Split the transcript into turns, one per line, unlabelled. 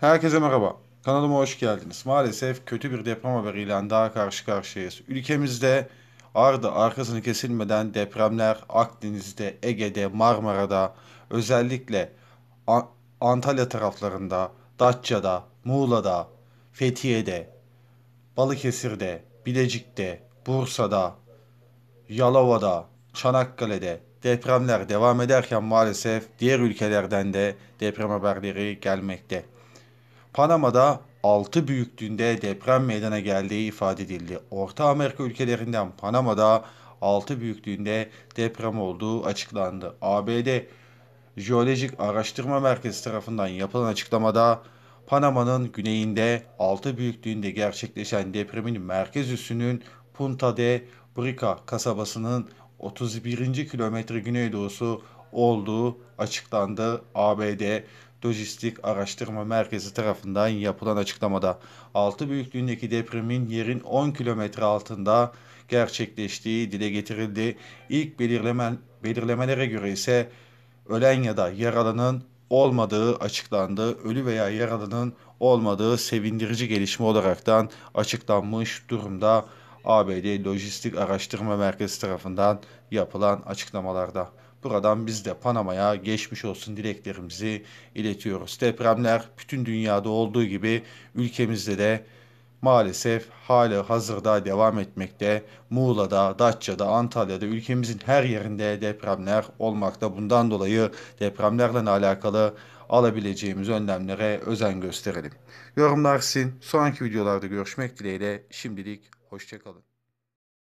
Herkese merhaba. Kanalıma hoş geldiniz. Maalesef kötü bir deprem haberiyle daha karşı karşıyayız. Ülkemizde ardı arkasını kesilmeden depremler Akdeniz'de, Ege'de, Marmara'da, özellikle Antalya taraflarında, Datça'da, Muğla'da, Fethiye'de, Balıkesir'de, Bilecik'te, Bursa'da, Yalova'da, Çanakkale'de, depremler devam ederken maalesef diğer ülkelerden de deprem haberleri gelmekte. Panama'da 6 büyüklüğünde deprem meydana geldiği ifade edildi. Orta Amerika ülkelerinden Panama'da 6 büyüklüğünde deprem olduğu açıklandı. ABD Jeolojik Araştırma Merkezi tarafından yapılan açıklamada Panama'nın güneyinde 6 büyüklüğünde gerçekleşen depremin merkez üssünün Punta de Brica kasabasının 31. kilometre güneydoğusu olduğu açıklandı. ABD Lojistik Araştırma Merkezi tarafından yapılan açıklamada 6 büyüklüğündeki depremin yerin 10 kilometre altında gerçekleştiği dile getirildi. İlk belirleme, belirlemelere göre ise ölen ya da yaralının olmadığı açıklandı. Ölü veya yaralının olmadığı sevindirici gelişme olaraktan açıklanmış durumda ABD Lojistik Araştırma Merkezi tarafından yapılan açıklamalarda. Buradan biz de Panama'ya geçmiş olsun dileklerimizi iletiyoruz. Depremler bütün dünyada olduğu gibi ülkemizde de maalesef hala hazırda devam etmekte. Muğla'da, Datça'da, Antalya'da ülkemizin her yerinde depremler olmakta. Bundan dolayı depremlerle alakalı alabileceğimiz önlemlere özen gösterelim. Yorumlar sizin. Sonraki videolarda görüşmek dileğiyle. Şimdilik hoşçakalın.